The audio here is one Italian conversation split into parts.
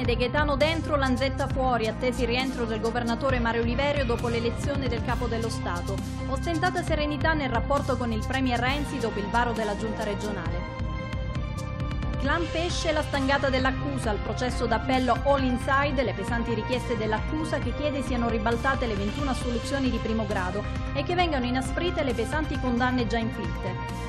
Regione De Gaetano dentro, Lanzetta fuori, attesi rientro del governatore Mario Oliverio dopo l'elezione del capo dello Stato. Ostentata serenità nel rapporto con il Premier Renzi dopo il varo della giunta regionale. Clan Pesce la stangata dell'accusa, al processo d'appello All Inside, le pesanti richieste dell'accusa che chiede siano ribaltate le 21 assoluzioni di primo grado e che vengano inasprite le pesanti condanne già inflitte.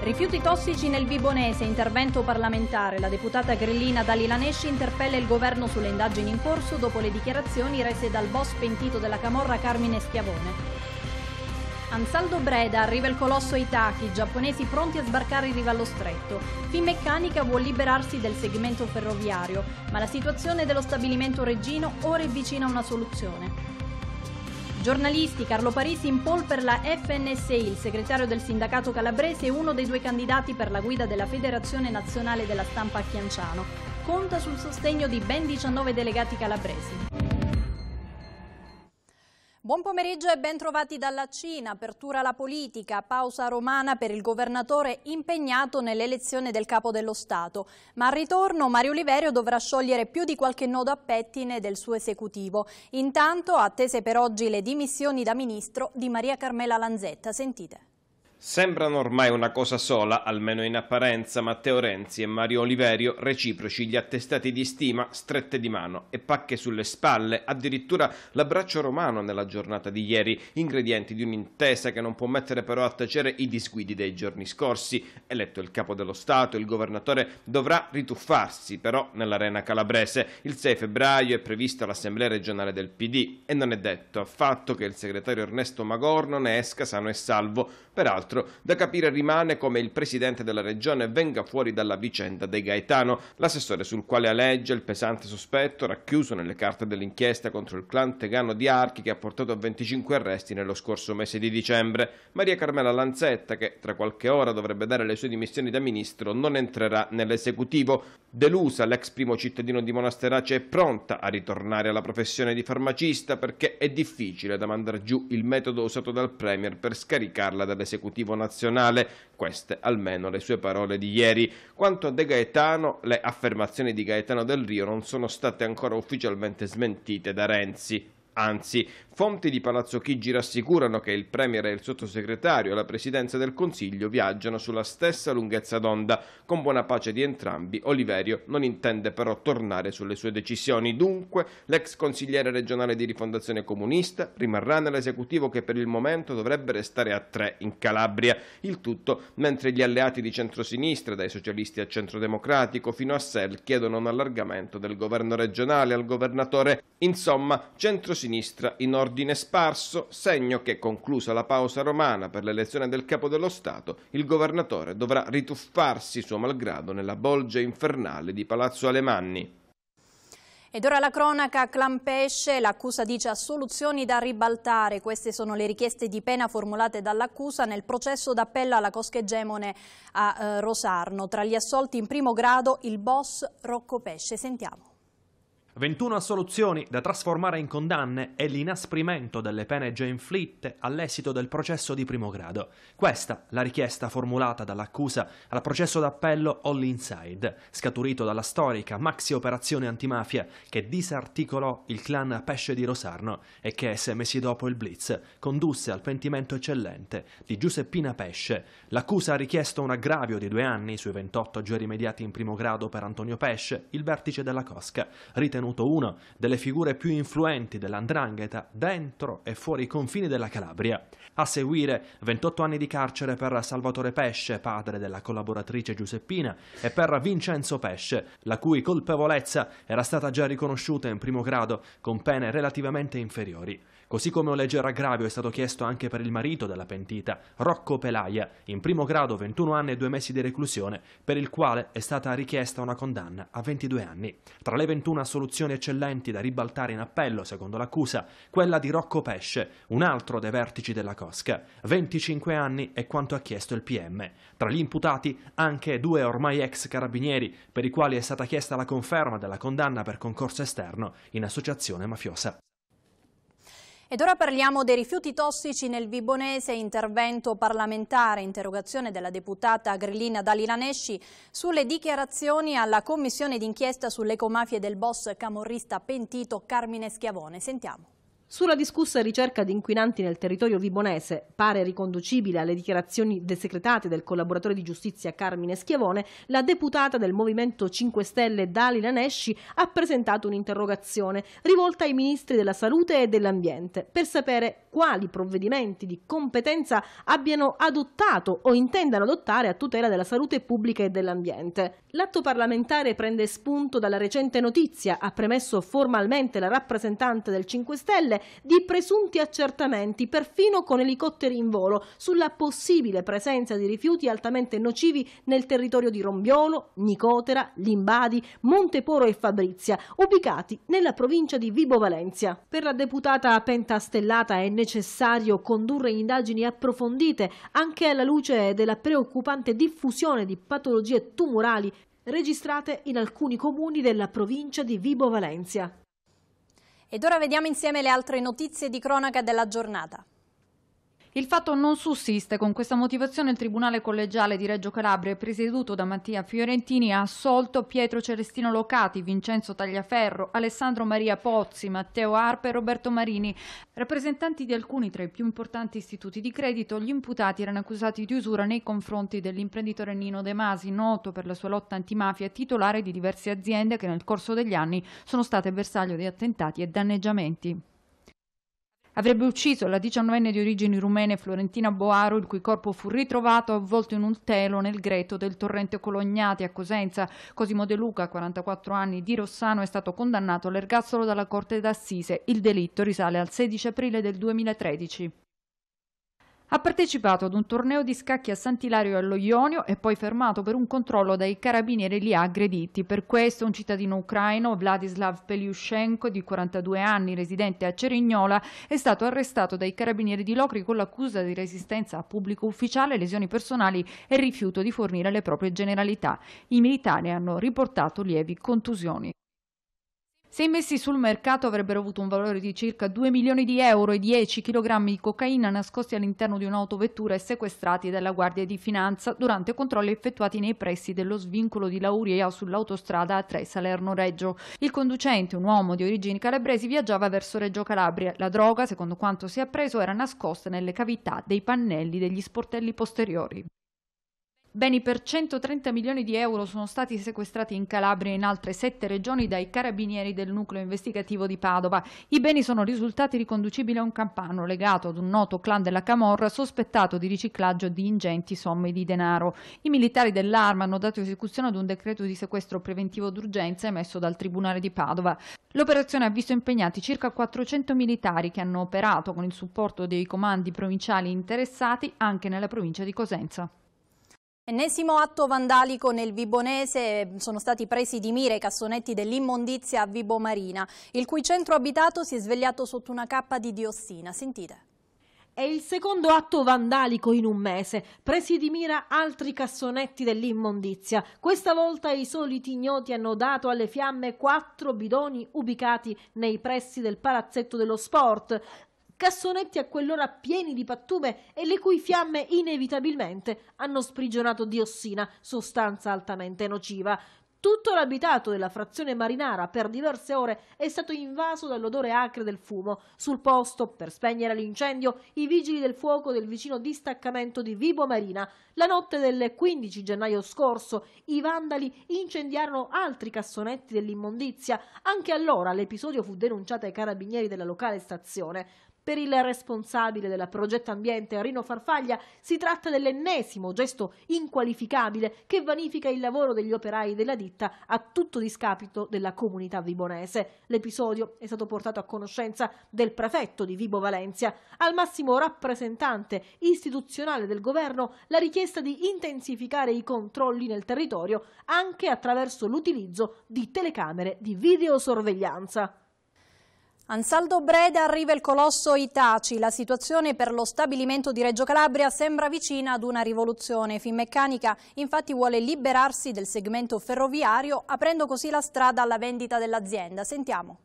Rifiuti tossici nel Vibonese, intervento parlamentare. La deputata grillina Dalila Nesci interpella il governo sulle indagini in corso dopo le dichiarazioni rese dal boss pentito della Camorra Carmine Schiavone. Ansaldo Breda, arriva il colosso Itaki, giapponesi pronti a sbarcare in riva allo stretto. Finmeccanica vuol liberarsi del segmento ferroviario, ma la situazione dello stabilimento reggino ora è vicina a una soluzione. Giornalisti, Carlo Parisi in poll per la FNSI, il segretario del sindacato calabrese e uno dei due candidati per la guida della Federazione Nazionale della Stampa a Chianciano. Conta sul sostegno di ben 19 delegati calabresi. Buon pomeriggio e ben trovati dalla Cina. Apertura alla politica, pausa romana per il governatore impegnato nell'elezione del capo dello Stato. Ma al ritorno Mario Oliverio dovrà sciogliere più di qualche nodo a pettine del suo esecutivo. Intanto attese per oggi le dimissioni da ministro di Maria Carmela Lanzetta. Sentite. Sembrano ormai una cosa sola, almeno in apparenza, Matteo Renzi e Mario Oliverio, reciproci gli attestati di stima, strette di mano e pacche sulle spalle, addirittura l'abbraccio romano nella giornata di ieri, ingredienti di un'intesa che non può mettere però a tacere i disguidi dei giorni scorsi. Eletto il capo dello Stato, il governatore dovrà rituffarsi però nell'arena calabrese. Il 6 febbraio è prevista l'assemblea regionale del PD e non è detto affatto che il segretario Ernesto Magorno ne esca sano e salvo Peraltro, da capire rimane come il presidente della regione venga fuori dalla vicenda dei Gaetano, l'assessore sul quale alleggia il pesante sospetto racchiuso nelle carte dell'inchiesta contro il clan tegano di Archi che ha portato a 25 arresti nello scorso mese di dicembre. Maria Carmela Lanzetta, che tra qualche ora dovrebbe dare le sue dimissioni da ministro, non entrerà nell'esecutivo. Delusa, l'ex primo cittadino di Monasterace è pronta a ritornare alla professione di farmacista perché è difficile da mandare giù il metodo usato dal Premier per scaricarla dalle dell'esecutivo nazionale, queste almeno le sue parole di ieri. Quanto a De Gaetano, le affermazioni di Gaetano del Rio non sono state ancora ufficialmente smentite da Renzi, Anzi, fonti di Palazzo Chigi rassicurano che il Premier e il sottosegretario alla presidenza del Consiglio viaggiano sulla stessa lunghezza d'onda. Con buona pace di entrambi, Oliverio non intende però tornare sulle sue decisioni. Dunque, l'ex consigliere regionale di rifondazione comunista rimarrà nell'esecutivo che per il momento dovrebbe restare a tre in Calabria. Il tutto mentre gli alleati di centrosinistra, dai socialisti al centrodemocratico fino a Sel, chiedono un allargamento del governo regionale al governatore. Insomma, centrosinistra sinistra in ordine sparso, segno che, conclusa la pausa romana per l'elezione del capo dello Stato, il governatore dovrà rituffarsi suo malgrado nella bolgia infernale di Palazzo Alemanni. Ed ora la cronaca clan pesce, l'accusa dice assoluzioni da ribaltare, queste sono le richieste di pena formulate dall'accusa nel processo d'appello alla Coschegemone a eh, Rosarno. Tra gli assolti in primo grado il boss Rocco Pesce, sentiamo. 21 assoluzioni da trasformare in condanne e l'inasprimento delle pene già inflitte all'esito del processo di primo grado. Questa la richiesta formulata dall'accusa al processo d'appello All Inside, scaturito dalla storica maxi operazione antimafia che disarticolò il clan Pesce di Rosarno e che, sei mesi dopo il Blitz, condusse al pentimento eccellente di Giuseppina Pesce. L'accusa ha richiesto un aggravio di due anni sui 28 giorni giurimediati in primo grado per Antonio Pesce, il vertice della Cosca, ritenuto divenuto una delle figure più influenti dell'andrangheta dentro e fuori i confini della Calabria. A seguire 28 anni di carcere per Salvatore Pesce, padre della collaboratrice Giuseppina, e per Vincenzo Pesce, la cui colpevolezza era stata già riconosciuta in primo grado con pene relativamente inferiori. Così come un leggero aggravio è stato chiesto anche per il marito della pentita, Rocco Pelaia, in primo grado 21 anni e 2 mesi di reclusione, per il quale è stata richiesta una condanna a 22 anni. Tra le 21 assoluzioni posizioni eccellenti da ribaltare in appello, secondo l'accusa, quella di Rocco Pesce, un altro dei vertici della Cosca. 25 anni è quanto ha chiesto il PM. Tra gli imputati anche due ormai ex carabinieri, per i quali è stata chiesta la conferma della condanna per concorso esterno in associazione mafiosa. Ed ora parliamo dei rifiuti tossici nel Vibonese, intervento parlamentare, interrogazione della deputata grillina Dalila sulle dichiarazioni alla commissione d'inchiesta sulle ecomafie del boss camorrista pentito Carmine Schiavone. Sentiamo. Sulla discussa ricerca di inquinanti nel territorio vibonese, pare riconducibile alle dichiarazioni desecretate del collaboratore di giustizia Carmine Schiavone, la deputata del Movimento 5 Stelle Dalila Nesci ha presentato un'interrogazione rivolta ai ministri della Salute e dell'Ambiente per sapere quali provvedimenti di competenza abbiano adottato o intendano adottare a tutela della salute pubblica e dell'ambiente. L'atto parlamentare prende spunto dalla recente notizia, ha premesso formalmente la rappresentante del 5 Stelle settimane di presunti accertamenti, perfino con elicotteri in volo, sulla possibile presenza di rifiuti altamente nocivi nel territorio di Rombiolo, Nicotera, Limbadi, Monteporo e Fabrizia, ubicati nella provincia di Vibo Valencia. Per la deputata pentastellata è necessario condurre indagini approfondite anche alla luce della preoccupante diffusione di patologie tumorali registrate in alcuni comuni della provincia di Vibo Valencia. Ed ora vediamo insieme le altre notizie di cronaca della giornata. Il fatto non sussiste. Con questa motivazione il Tribunale collegiale di Reggio Calabria, presieduto da Mattia Fiorentini, ha assolto Pietro Celestino Locati, Vincenzo Tagliaferro, Alessandro Maria Pozzi, Matteo Arpe e Roberto Marini. Rappresentanti di alcuni tra i più importanti istituti di credito, gli imputati erano accusati di usura nei confronti dell'imprenditore Nino De Masi, noto per la sua lotta antimafia, e titolare di diverse aziende che nel corso degli anni sono state bersaglio di attentati e danneggiamenti avrebbe ucciso la diciannovenne di origini rumene Florentina Boaro, il cui corpo fu ritrovato avvolto in un telo nel greto del torrente Colognati a Cosenza. Cosimo De Luca, 44 anni, di Rossano, è stato condannato all'ergastolo dalla Corte d'Assise. Il delitto risale al 16 aprile del 2013 ha partecipato ad un torneo di scacchi a Sant'Ilario allo Ionio e poi fermato per un controllo dai carabinieri li ha aggrediti. Per questo un cittadino ucraino, Vladislav Peliushenko, di 42 anni, residente a Cerignola, è stato arrestato dai carabinieri di Locri con l'accusa di resistenza a pubblico ufficiale, lesioni personali e rifiuto di fornire le proprie generalità. I militari hanno riportato lievi contusioni. Se immessi sul mercato avrebbero avuto un valore di circa 2 milioni di euro e 10 kg di cocaina nascosti all'interno di un'autovettura e sequestrati dalla Guardia di Finanza durante controlli effettuati nei pressi dello svincolo di Lauria sull'autostrada A3 Salerno-Reggio. Il conducente, un uomo di origini calabresi, viaggiava verso Reggio Calabria. La droga, secondo quanto si è appreso, era nascosta nelle cavità dei pannelli degli sportelli posteriori. Beni per 130 milioni di euro sono stati sequestrati in Calabria e in altre sette regioni dai carabinieri del nucleo investigativo di Padova. I beni sono risultati riconducibili a un campano legato ad un noto clan della Camorra sospettato di riciclaggio di ingenti somme di denaro. I militari dell'arma hanno dato esecuzione ad un decreto di sequestro preventivo d'urgenza emesso dal Tribunale di Padova. L'operazione ha visto impegnati circa 400 militari che hanno operato con il supporto dei comandi provinciali interessati anche nella provincia di Cosenza. Ennesimo atto vandalico nel Vibonese, sono stati presi di mira i cassonetti dell'immondizia a Vibo Marina, il cui centro abitato si è svegliato sotto una cappa di diossina. Sentite. È il secondo atto vandalico in un mese. Presi di mira altri cassonetti dell'immondizia. Questa volta i soliti ignoti hanno dato alle fiamme quattro bidoni ubicati nei pressi del palazzetto dello sport cassonetti a quell'ora pieni di pattume e le cui fiamme inevitabilmente hanno sprigionato diossina, sostanza altamente nociva. Tutto l'abitato della frazione marinara per diverse ore è stato invaso dall'odore acre del fumo. Sul posto, per spegnere l'incendio, i vigili del fuoco del vicino distaccamento di Vibo Marina. La notte del 15 gennaio scorso i vandali incendiarono altri cassonetti dell'immondizia. Anche allora l'episodio fu denunciato ai carabinieri della locale stazione. Per il responsabile della progetto Ambiente, Rino Farfaglia, si tratta dell'ennesimo gesto inqualificabile che vanifica il lavoro degli operai della ditta a tutto discapito della comunità vibonese. L'episodio è stato portato a conoscenza del prefetto di Vibo Valencia, al massimo rappresentante istituzionale del governo, la richiesta di intensificare i controlli nel territorio anche attraverso l'utilizzo di telecamere di videosorveglianza. Ansaldo Breda arriva il colosso Itaci. La situazione per lo stabilimento di Reggio Calabria sembra vicina ad una rivoluzione. Finmeccanica infatti vuole liberarsi del segmento ferroviario aprendo così la strada alla vendita dell'azienda. Sentiamo.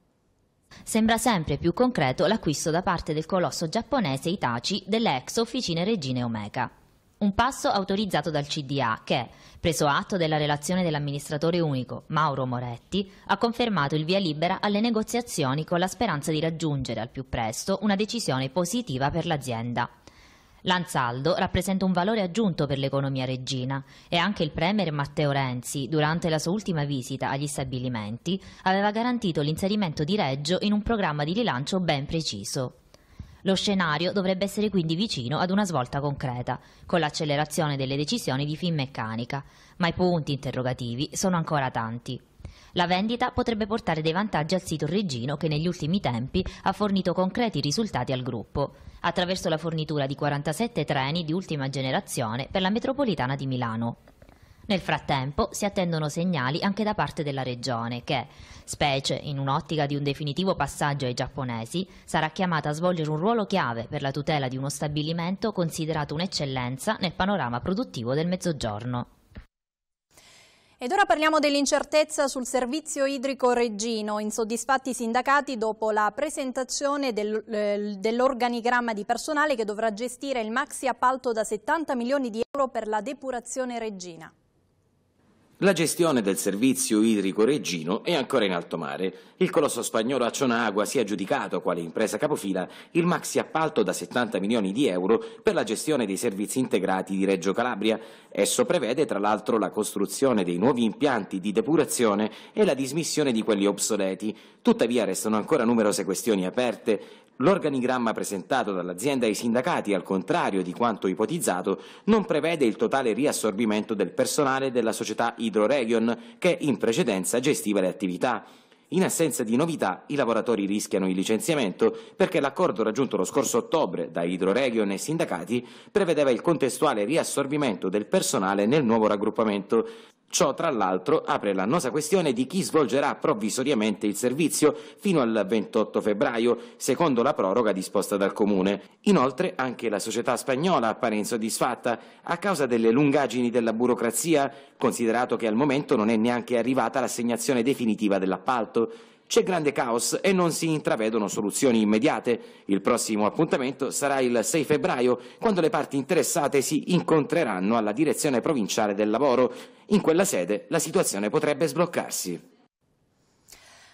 Sembra sempre più concreto l'acquisto da parte del colosso giapponese Itachi delle ex officine Regine Omega. Un passo autorizzato dal CDA che, preso atto della relazione dell'amministratore unico Mauro Moretti, ha confermato il via libera alle negoziazioni con la speranza di raggiungere al più presto una decisione positiva per l'azienda. L'Ansaldo rappresenta un valore aggiunto per l'economia reggina e anche il Premier Matteo Renzi, durante la sua ultima visita agli stabilimenti, aveva garantito l'inserimento di Reggio in un programma di rilancio ben preciso. Lo scenario dovrebbe essere quindi vicino ad una svolta concreta, con l'accelerazione delle decisioni di Finmeccanica, ma i punti interrogativi sono ancora tanti. La vendita potrebbe portare dei vantaggi al sito Regino che negli ultimi tempi ha fornito concreti risultati al gruppo, attraverso la fornitura di 47 treni di ultima generazione per la metropolitana di Milano. Nel frattempo si attendono segnali anche da parte della regione che, specie in un'ottica di un definitivo passaggio ai giapponesi, sarà chiamata a svolgere un ruolo chiave per la tutela di uno stabilimento considerato un'eccellenza nel panorama produttivo del Mezzogiorno. Ed ora parliamo dell'incertezza sul servizio idrico reggino, insoddisfatti i sindacati dopo la presentazione del, eh, dell'organigramma di personale che dovrà gestire il maxi appalto da 70 milioni di euro per la depurazione reggina. La gestione del servizio idrico reggino è ancora in alto mare. Il colosso spagnolo Accionagua si è aggiudicato, quale impresa capofila, il maxi appalto da 70 milioni di euro per la gestione dei servizi integrati di Reggio Calabria. Esso prevede tra l'altro la costruzione dei nuovi impianti di depurazione e la dismissione di quelli obsoleti. Tuttavia restano ancora numerose questioni aperte. L'organigramma presentato dall'azienda ai sindacati, al contrario di quanto ipotizzato, non prevede il totale riassorbimento del personale della società idrica Hydroregion, che in precedenza gestiva le attività. In assenza di novità, i lavoratori rischiano il licenziamento perché l'accordo raggiunto lo scorso ottobre da Hydroregion e sindacati prevedeva il contestuale riassorbimento del personale nel nuovo raggruppamento. Ciò, tra l'altro, apre l'annosa questione di chi svolgerà provvisoriamente il servizio fino al 28 febbraio, secondo la proroga disposta dal Comune. Inoltre, anche la società spagnola appare insoddisfatta a causa delle lungaggini della burocrazia, considerato che al momento non è neanche arrivata l'assegnazione definitiva dell'appalto. C'è grande caos e non si intravedono soluzioni immediate. Il prossimo appuntamento sarà il 6 febbraio, quando le parti interessate si incontreranno alla direzione provinciale del lavoro. In quella sede la situazione potrebbe sbloccarsi.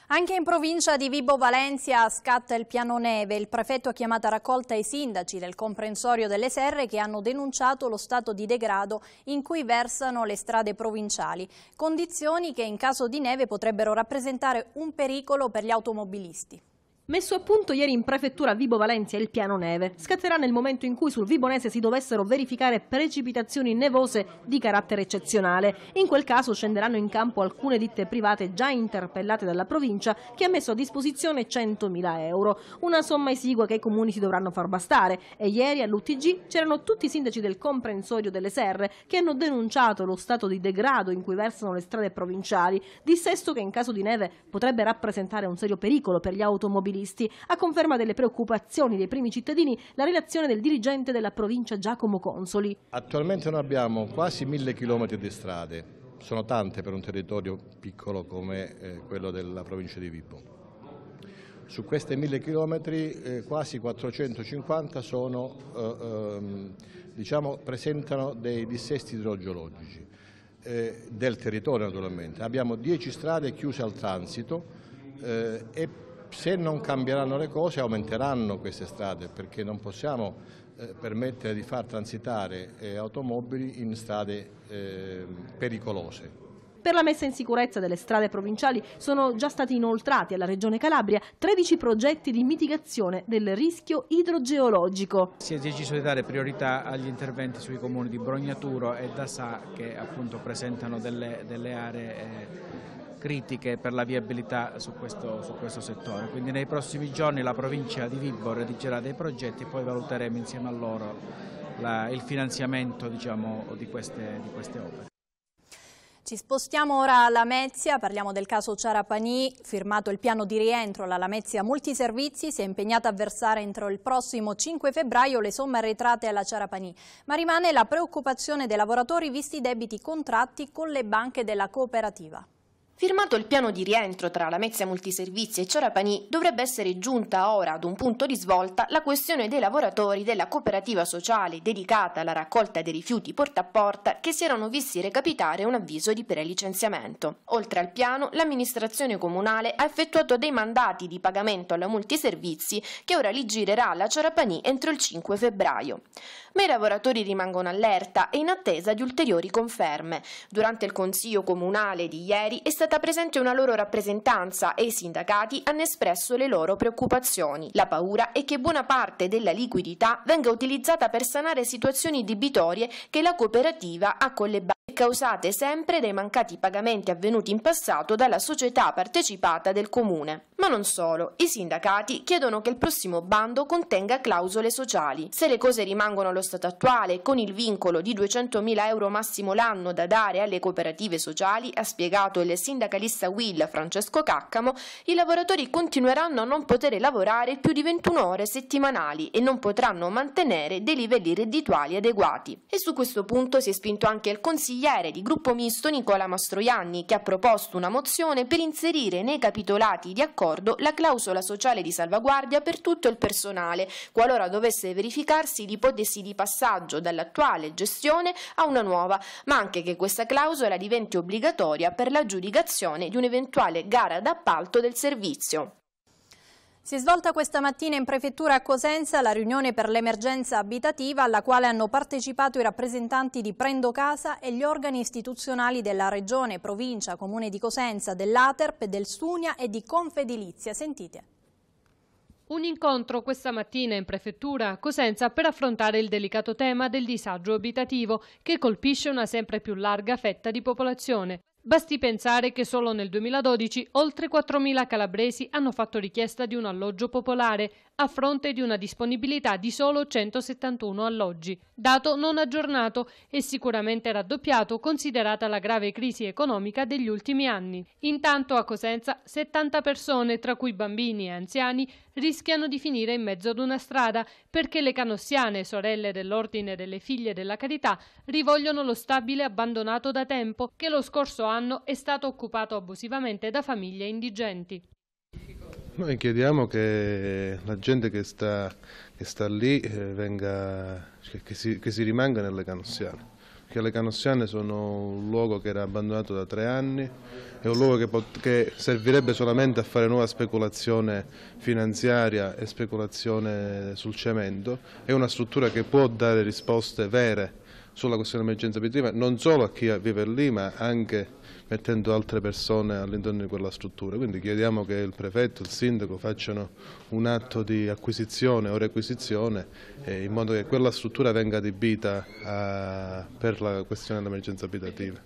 Anche in provincia di Vibo Valencia scatta il piano neve. Il prefetto ha chiamato a raccolta i sindaci del comprensorio delle serre che hanno denunciato lo stato di degrado in cui versano le strade provinciali. Condizioni che in caso di neve potrebbero rappresentare un pericolo per gli automobilisti. Messo a punto ieri in prefettura Vibo Valencia il piano neve. Scatterà nel momento in cui sul Vibonese si dovessero verificare precipitazioni nevose di carattere eccezionale. In quel caso scenderanno in campo alcune ditte private già interpellate dalla provincia che ha messo a disposizione 100.000 euro. Una somma esigua che i comuni si dovranno far bastare. E ieri all'UTG c'erano tutti i sindaci del comprensorio delle serre che hanno denunciato lo stato di degrado in cui versano le strade provinciali. Dissesto che in caso di neve potrebbe rappresentare un serio pericolo per gli automobilisti giornalisti. A conferma delle preoccupazioni dei primi cittadini, la relazione del dirigente della provincia Giacomo Consoli. Attualmente noi abbiamo quasi mille chilometri di strade, sono tante per un territorio piccolo come eh, quello della provincia di Vibo. Su queste 1000 km eh, quasi 450 sono, eh, ehm, diciamo, presentano dei dissesti idrogeologici del territorio naturalmente. Abbiamo 10 strade chiuse al transito e se non cambieranno le cose aumenteranno queste strade perché non possiamo eh, permettere di far transitare eh, automobili in strade eh, pericolose. Per la messa in sicurezza delle strade provinciali sono già stati inoltrati alla Regione Calabria 13 progetti di mitigazione del rischio idrogeologico. Si è deciso di dare priorità agli interventi sui comuni di Brognaturo e Dasà che appunto presentano delle, delle aree eh, critiche per la viabilità su questo, su questo, settore. Quindi nei prossimi giorni la provincia di Vibo redigerà dei progetti e poi valuteremo insieme a loro la, il finanziamento diciamo, di, queste, di queste opere. Ci spostiamo ora a Lamezia, parliamo del caso Ciarapani, firmato il piano di rientro, la Lamezia Multiservizi si è impegnata a versare entro il prossimo 5 febbraio le somme arretrate alla Ciarapani, ma rimane la preoccupazione dei lavoratori visti i debiti contratti con le banche della cooperativa. Firmato il piano di rientro tra Lamezia Multiservizi e Ciarapani, dovrebbe essere giunta ora ad un punto di svolta la questione dei lavoratori della cooperativa sociale dedicata alla raccolta dei rifiuti porta a porta che si erano visti recapitare un avviso di prelicenziamento. Oltre al piano, l'amministrazione comunale ha effettuato dei mandati di pagamento alla Multiservizi che ora li girerà alla Ciarapani entro il 5 febbraio. Ma i lavoratori rimangono allerta e in attesa di ulteriori conferme. Durante il Consiglio Comunale di ieri è stato stata presente una loro rappresentanza e i sindacati hanno espresso le loro preoccupazioni. La paura è che buona parte della liquidità venga utilizzata per sanare situazioni debitorie che la cooperativa ha con le banche causate sempre dai mancati pagamenti avvenuti in passato dalla società partecipata del comune. Ma non solo, i sindacati chiedono che il prossimo bando contenga clausole sociali. Se le cose rimangono allo stato attuale, con il vincolo di 200.000 euro massimo l'anno da dare alle cooperative sociali, ha spiegato il sindacato sindacalista Will Francesco Caccamo, i lavoratori continueranno a non poter lavorare più di 21 ore settimanali e non potranno mantenere dei livelli reddituali adeguati. E su questo punto si è spinto anche il consigliere di gruppo misto Nicola Mastroianni che ha proposto una mozione per inserire nei capitolati di accordo la clausola sociale di salvaguardia per tutto il personale, qualora dovesse verificarsi l'ipotesi di passaggio dall'attuale gestione a una nuova, ma anche che questa clausola diventi obbligatoria per l'aggiudicazione l'applicazione di un'eventuale gara d'appalto del servizio. Si è svolta questa mattina in prefettura a Cosenza la riunione per l'emergenza abitativa alla quale hanno partecipato i rappresentanti di Prendo Casa e gli organi istituzionali della Regione, Provincia, Comune di Cosenza, dell'Aterp, del Sunia e di Confedilizia. Sentite. Un incontro questa mattina in prefettura a Cosenza per affrontare il delicato tema del disagio abitativo che colpisce una sempre più larga fetta di popolazione. Basti pensare che solo nel 2012 oltre 4.000 calabresi hanno fatto richiesta di un alloggio popolare, a fronte di una disponibilità di solo 171 alloggi, dato non aggiornato e sicuramente raddoppiato considerata la grave crisi economica degli ultimi anni. Intanto a Cosenza 70 persone, tra cui bambini e anziani, rischiano di finire in mezzo ad una strada perché le canossiane, sorelle dell'Ordine delle Figlie della Carità, rivogliono lo stabile abbandonato da tempo che lo scorso anno è stato occupato abusivamente da famiglie indigenti. Noi chiediamo che la gente che sta, che sta lì eh, venga, che si, che si rimanga nelle canossiane che le Canossiane sono un luogo che era abbandonato da tre anni, è un luogo che, che servirebbe solamente a fare nuova speculazione finanziaria e speculazione sul cemento, è una struttura che può dare risposte vere sulla questione dell'emergenza abitativa, non solo a chi vive lì, ma anche mettendo altre persone all'interno di quella struttura. Quindi chiediamo che il prefetto, il sindaco facciano un atto di acquisizione o requisizione eh, in modo che quella struttura venga adibita a, per la questione dell'emergenza abitativa.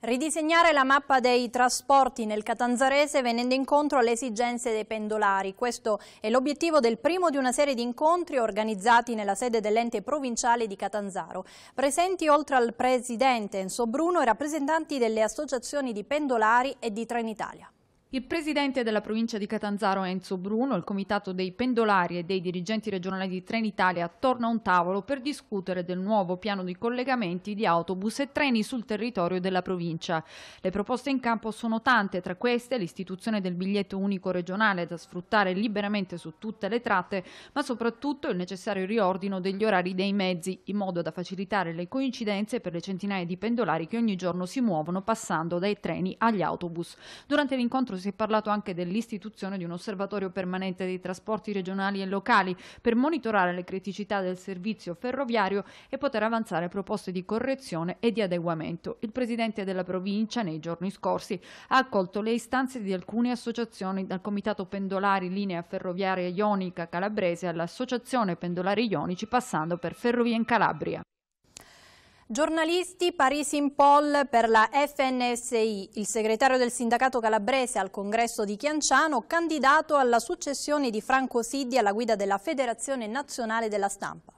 Ridisegnare la mappa dei trasporti nel Catanzarese venendo incontro alle esigenze dei pendolari. Questo è l'obiettivo del primo di una serie di incontri organizzati nella sede dell'ente provinciale di Catanzaro. Presenti oltre al presidente Enzo Bruno i rappresentanti delle associazioni di pendolari e di Trenitalia. Il presidente della provincia di Catanzaro Enzo Bruno, il comitato dei pendolari e dei dirigenti regionali di Trenitalia torna a un tavolo per discutere del nuovo piano di collegamenti di autobus e treni sul territorio della provincia. Le proposte in campo sono tante, tra queste l'istituzione del biglietto unico regionale da sfruttare liberamente su tutte le tratte, ma soprattutto il necessario riordino degli orari dei mezzi, in modo da facilitare le coincidenze per le centinaia di pendolari che ogni giorno si muovono passando dai treni agli autobus. Durante l'incontro si è parlato anche dell'istituzione di un osservatorio permanente dei trasporti regionali e locali per monitorare le criticità del servizio ferroviario e poter avanzare proposte di correzione e di adeguamento. Il presidente della provincia nei giorni scorsi ha accolto le istanze di alcune associazioni dal Comitato Pendolari Linea Ferroviaria Ionica Calabrese all'Associazione Pendolari Ionici passando per Ferrovie in Calabria. Giornalisti, Parisi in poll per la FNSI, il segretario del sindacato calabrese al congresso di Chianciano, candidato alla successione di Franco Siddi alla guida della Federazione Nazionale della Stampa.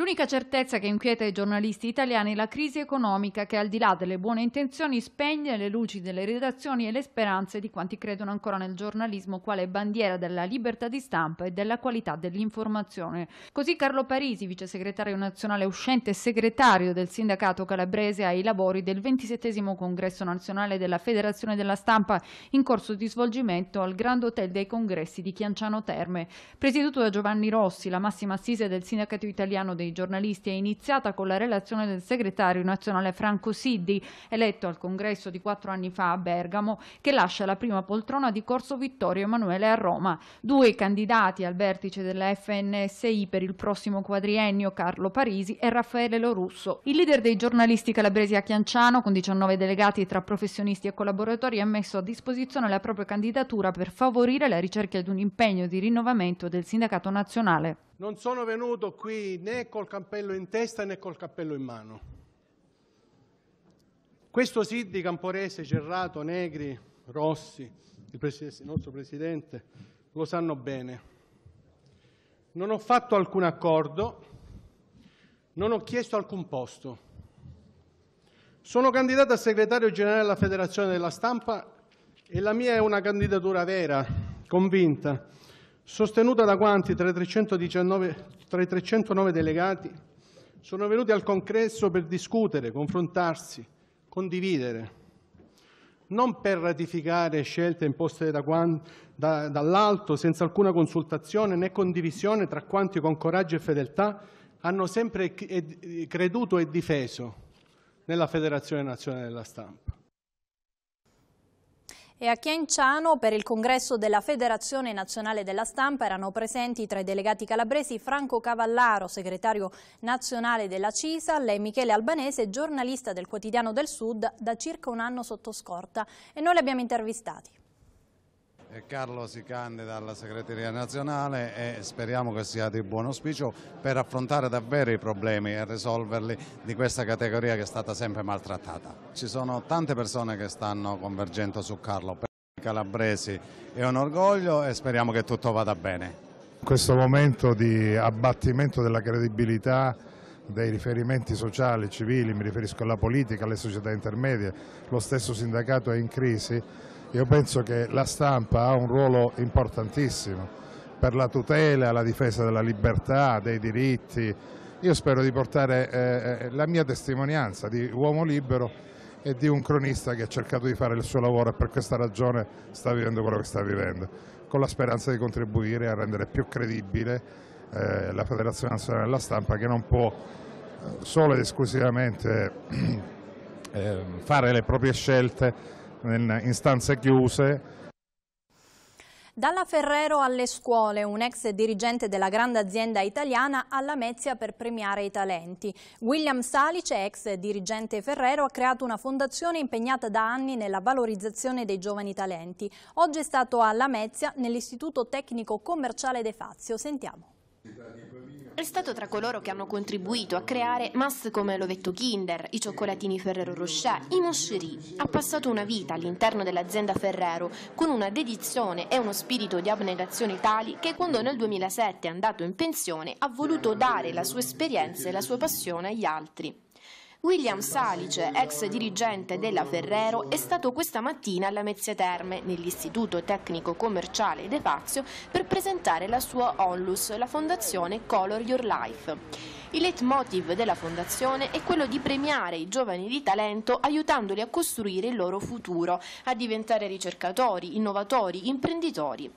L'unica certezza che inquieta i giornalisti italiani è la crisi economica che al di là delle buone intenzioni spegne le luci delle redazioni e le speranze di quanti credono ancora nel giornalismo quale bandiera della libertà di stampa e della qualità dell'informazione. Così Carlo Parisi, vice segretario nazionale uscente e segretario del sindacato calabrese ai lavori del 27 congresso nazionale della Federazione della Stampa in corso di svolgimento al Grand Hotel dei Congressi di Chianciano Terme, presieduto da Giovanni Rossi, la massima assise del sindacato italiano dei dei giornalisti è iniziata con la relazione del segretario nazionale Franco Siddi, eletto al congresso di quattro anni fa a Bergamo, che lascia la prima poltrona di Corso Vittorio Emanuele a Roma. Due candidati al vertice della FNSI per il prossimo quadriennio, Carlo Parisi e Raffaele Lorusso. Il leader dei giornalisti calabresi a Chianciano, con 19 delegati tra professionisti e collaboratori, ha messo a disposizione la propria candidatura per favorire la ricerca di un impegno di rinnovamento del sindacato nazionale non sono venuto qui né col cappello in testa né col cappello in mano. Questo sì di Camporese, Cerrato, Negri, Rossi, il, il nostro Presidente, lo sanno bene. Non ho fatto alcun accordo, non ho chiesto alcun posto. Sono candidato a segretario generale della Federazione della Stampa e la mia è una candidatura vera, convinta, sostenuta da quanti tra i, 319, tra i 309 delegati sono venuti al congresso per discutere, confrontarsi, condividere, non per ratificare scelte imposte da da, dall'alto senza alcuna consultazione né condivisione tra quanti con coraggio e fedeltà hanno sempre creduto e difeso nella Federazione Nazionale della Stampa. E a Chianciano per il congresso della Federazione Nazionale della Stampa erano presenti tra i delegati calabresi Franco Cavallaro, segretario nazionale della CISAL e Michele Albanese, giornalista del quotidiano del Sud da circa un anno sotto scorta e noi li abbiamo intervistati. Carlo si candida alla segreteria nazionale e speriamo che sia di buon auspicio per affrontare davvero i problemi e risolverli di questa categoria che è stata sempre maltrattata. Ci sono tante persone che stanno convergendo su Carlo, per i calabresi è un orgoglio e speriamo che tutto vada bene. In questo momento di abbattimento della credibilità dei riferimenti sociali, civili, mi riferisco alla politica, alle società intermedie, lo stesso sindacato è in crisi, io penso che la stampa ha un ruolo importantissimo per la tutela, la difesa della libertà, dei diritti. Io spero di portare eh, eh, la mia testimonianza di uomo libero e di un cronista che ha cercato di fare il suo lavoro e per questa ragione sta vivendo quello che sta vivendo, con la speranza di contribuire a rendere più credibile eh, la Federazione Nazionale della Stampa che non può eh, solo ed esclusivamente ehm, fare le proprie scelte in, in stanze chiuse. Dalla Ferrero alle scuole, un ex dirigente della grande azienda italiana alla Mezia per premiare i talenti. William Salice, ex dirigente Ferrero, ha creato una fondazione impegnata da anni nella valorizzazione dei giovani talenti. Oggi è stato alla Mezia nell'Istituto Tecnico Commerciale De Fazio. Sentiamo. È stato tra coloro che hanno contribuito a creare masse come l'ovetto Kinder, i cioccolatini Ferrero Rocher, i Moncherie. Ha passato una vita all'interno dell'azienda Ferrero con una dedizione e uno spirito di abnegazione tali che quando nel 2007 è andato in pensione ha voluto dare la sua esperienza e la sua passione agli altri. William Salice, ex dirigente della Ferrero, è stato questa mattina alla Mezzia Terme, nell'Istituto Tecnico Commerciale De Fazio, per presentare la sua onlus, la fondazione Color Your Life. Il leitmotiv della fondazione è quello di premiare i giovani di talento aiutandoli a costruire il loro futuro, a diventare ricercatori, innovatori, imprenditori.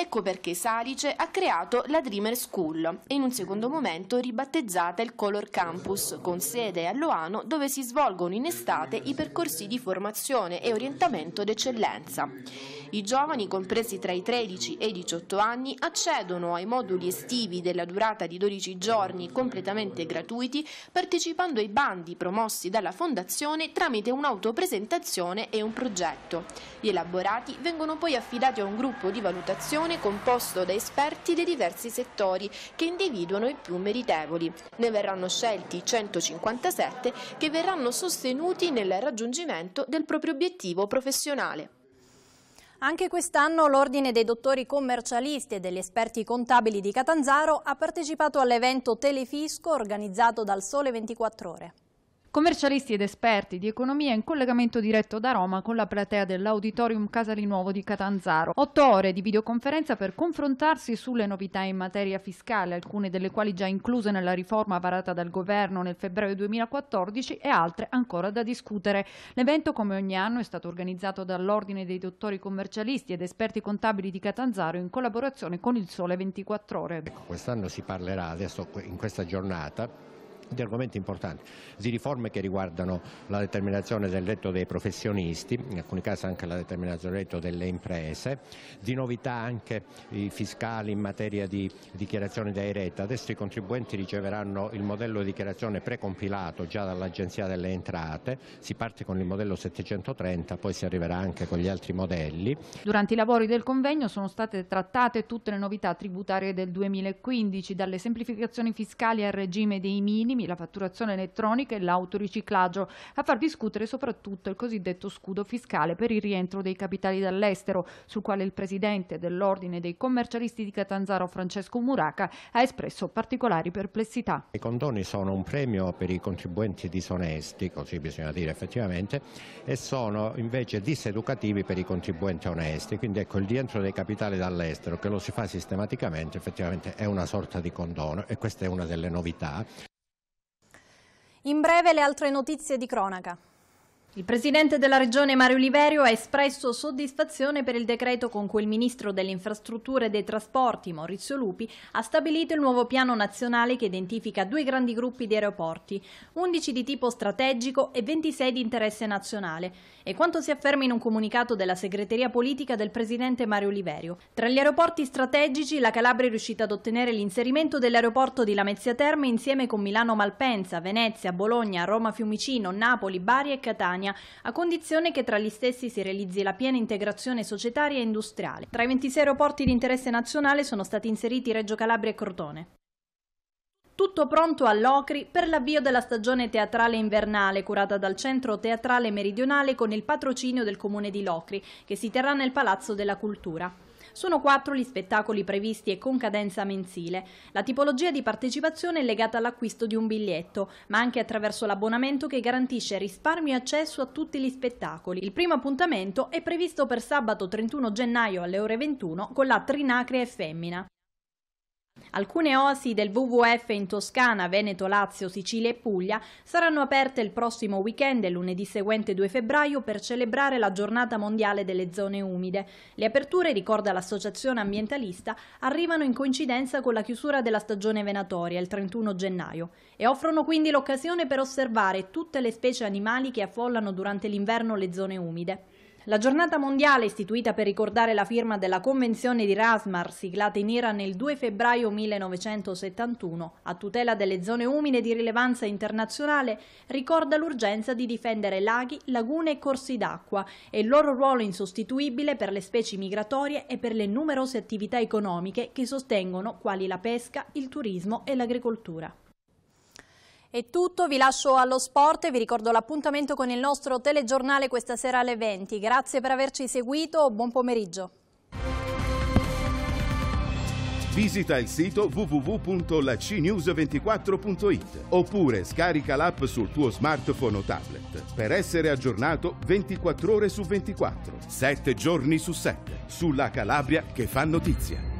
Ecco perché Salice ha creato la Dreamer School e in un secondo momento ribattezzata il Color Campus, con sede a Loano dove si svolgono in estate i percorsi di formazione e orientamento d'eccellenza. I giovani, compresi tra i 13 e i 18 anni, accedono ai moduli estivi della durata di 12 giorni completamente gratuiti, partecipando ai bandi promossi dalla Fondazione tramite un'autopresentazione e un progetto. Gli elaborati vengono poi affidati a un gruppo di valutazione commissione composto da esperti dei diversi settori che individuano i più meritevoli. Ne verranno scelti 157 che verranno sostenuti nel raggiungimento del proprio obiettivo professionale. Anche quest'anno l'Ordine dei Dottori Commercialisti e degli Esperti Contabili di Catanzaro ha partecipato all'evento Telefisco organizzato dal Sole 24 Ore commercialisti ed esperti di economia in collegamento diretto da Roma con la platea dell'Auditorium Casalinuovo di Catanzaro. Otto ore di videoconferenza per confrontarsi sulle novità in materia fiscale, alcune delle quali già incluse nella riforma varata dal governo nel febbraio 2014 e altre ancora da discutere. L'evento, come ogni anno, è stato organizzato dall'Ordine dei Dottori Commercialisti ed Esperti Contabili di Catanzaro in collaborazione con il Sole 24 Ore. Ecco, quest'anno si parlerà adesso in questa giornata di argomenti importanti, di riforme che riguardano la determinazione del letto dei professionisti, in alcuni casi anche la determinazione del letto delle imprese, di novità anche fiscali in materia di dichiarazione dei redditi. Adesso i contribuenti riceveranno il modello di dichiarazione precompilato già dall'Agenzia delle Entrate, si parte con il modello 730, poi si arriverà anche con gli altri modelli. Durante i lavori del convegno sono state trattate tutte le novità tributarie del 2015, dalle semplificazioni fiscali al regime dei minimi consumi, la fatturazione elettronica e l'autoriciclaggio, a far discutere soprattutto il cosiddetto scudo fiscale per il rientro dei capitali dall'estero, sul quale il presidente dell'Ordine dei commercialisti di Catanzaro Francesco Muraca ha espresso particolari perplessità. I condoni sono un premio per i contribuenti disonesti, così bisogna dire effettivamente, e sono invece diseducativi per i contribuenti onesti, quindi ecco il rientro dei capitali dall'estero che lo si fa sistematicamente effettivamente è una sorta di condono e questa è una delle novità. In breve le altre notizie di cronaca. Il presidente della regione Mario Oliverio ha espresso soddisfazione per il decreto con cui il ministro delle infrastrutture e dei trasporti Maurizio Lupi ha stabilito il nuovo piano nazionale che identifica due grandi gruppi di aeroporti, 11 di tipo strategico e 26 di interesse nazionale e quanto si afferma in un comunicato della segreteria politica del presidente Mario Oliverio. Tra gli aeroporti strategici la Calabria è riuscita ad ottenere l'inserimento dell'aeroporto di Lamezia Terme insieme con Milano Malpensa, Venezia, Bologna, Roma Fiumicino, Napoli, Bari e Catania, a condizione che tra gli stessi si realizzi la piena integrazione societaria e industriale. Tra i 26 aeroporti di interesse nazionale sono stati inseriti Reggio Calabria e Crotone. Tutto pronto a Locri per l'avvio della stagione teatrale invernale curata dal Centro Teatrale Meridionale con il patrocinio del Comune di Locri, che si terrà nel Palazzo della Cultura. Sono quattro gli spettacoli previsti e con cadenza mensile. La tipologia di partecipazione è legata all'acquisto di un biglietto, ma anche attraverso l'abbonamento che garantisce risparmio e accesso a tutti gli spettacoli. Il primo appuntamento è previsto per sabato 31 gennaio alle ore 21 con la Trinacria e Femmina. Alcune oasi del WWF in Toscana, Veneto, Lazio, Sicilia e Puglia saranno aperte il prossimo weekend e lunedì seguente 2 febbraio per celebrare la giornata mondiale delle zone umide. Le aperture, ricorda l'associazione ambientalista, arrivano in coincidenza con la chiusura della stagione venatoria il 31 gennaio e offrono quindi l'occasione per osservare tutte le specie animali che affollano durante l'inverno le zone umide. La giornata mondiale istituita per ricordare la firma della Convenzione di Rasmar, siglata in Iran il 2 febbraio 1971, a tutela delle zone umide di rilevanza internazionale, ricorda l'urgenza di difendere laghi, lagune e corsi d'acqua e il loro ruolo insostituibile per le specie migratorie e per le numerose attività economiche che sostengono, quali la pesca, il turismo e l'agricoltura. È tutto, vi lascio allo sport e vi ricordo l'appuntamento con il nostro telegiornale questa sera alle 20. Grazie per averci seguito, buon pomeriggio. Visita il sito www.lacnews24.it oppure scarica l'app sul tuo smartphone o tablet per essere aggiornato 24 ore su 24, 7 giorni su 7, sulla Calabria che fa notizia.